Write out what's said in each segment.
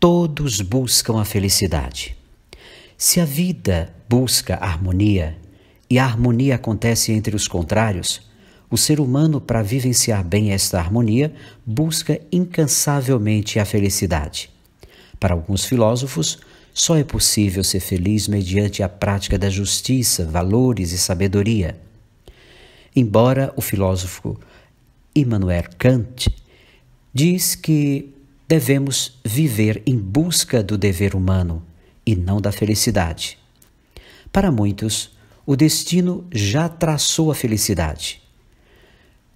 todos buscam a felicidade. Se a vida busca harmonia e a harmonia acontece entre os contrários, o ser humano, para vivenciar bem esta harmonia, busca incansavelmente a felicidade. Para alguns filósofos, só é possível ser feliz mediante a prática da justiça, valores e sabedoria. Embora o filósofo Immanuel Kant diz que devemos viver em busca do dever humano e não da felicidade. Para muitos, o destino já traçou a felicidade.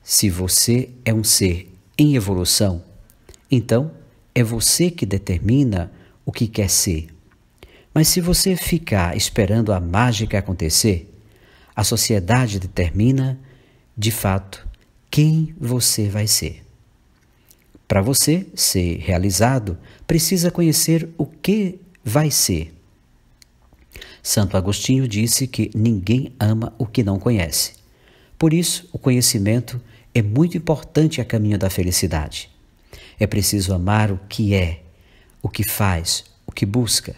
Se você é um ser em evolução, então é você que determina o que quer ser. Mas se você ficar esperando a mágica acontecer, a sociedade determina, de fato, quem você vai ser. Para você ser realizado, precisa conhecer o que vai ser. Santo Agostinho disse que ninguém ama o que não conhece. Por isso, o conhecimento é muito importante a caminho da felicidade. É preciso amar o que é, o que faz, o que busca.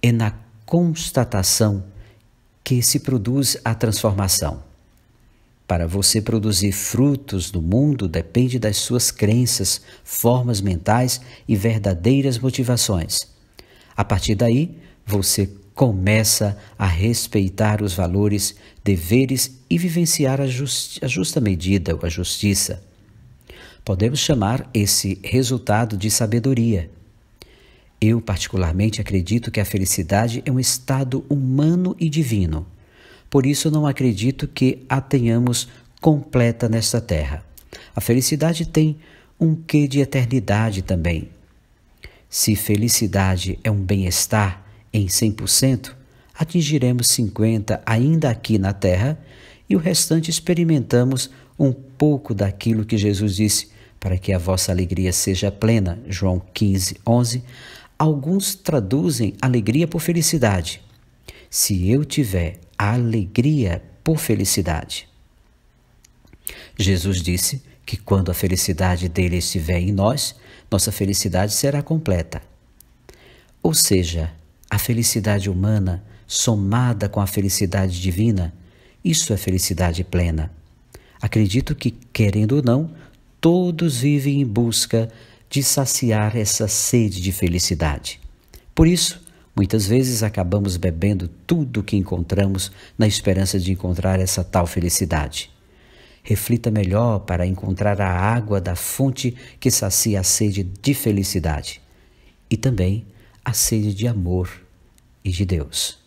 É na constatação que se produz a transformação. Para você produzir frutos do mundo depende das suas crenças, formas mentais e verdadeiras motivações. A partir daí, você começa a respeitar os valores, deveres e vivenciar a, justi a justa medida ou a justiça. Podemos chamar esse resultado de sabedoria. Eu, particularmente, acredito que a felicidade é um estado humano e divino. Por isso não acredito que a tenhamos completa nesta terra. A felicidade tem um quê de eternidade também. Se felicidade é um bem-estar em 100%, atingiremos 50% ainda aqui na terra e o restante experimentamos um pouco daquilo que Jesus disse, para que a vossa alegria seja plena. João 15, 11. Alguns traduzem alegria por felicidade. Se eu tiver alegria por felicidade. Jesus disse que quando a felicidade dele estiver em nós, nossa felicidade será completa. Ou seja, a felicidade humana somada com a felicidade divina, isso é felicidade plena. Acredito que, querendo ou não, todos vivem em busca de saciar essa sede de felicidade. Por isso, Muitas vezes acabamos bebendo tudo o que encontramos na esperança de encontrar essa tal felicidade. Reflita melhor para encontrar a água da fonte que sacia a sede de felicidade e também a sede de amor e de Deus.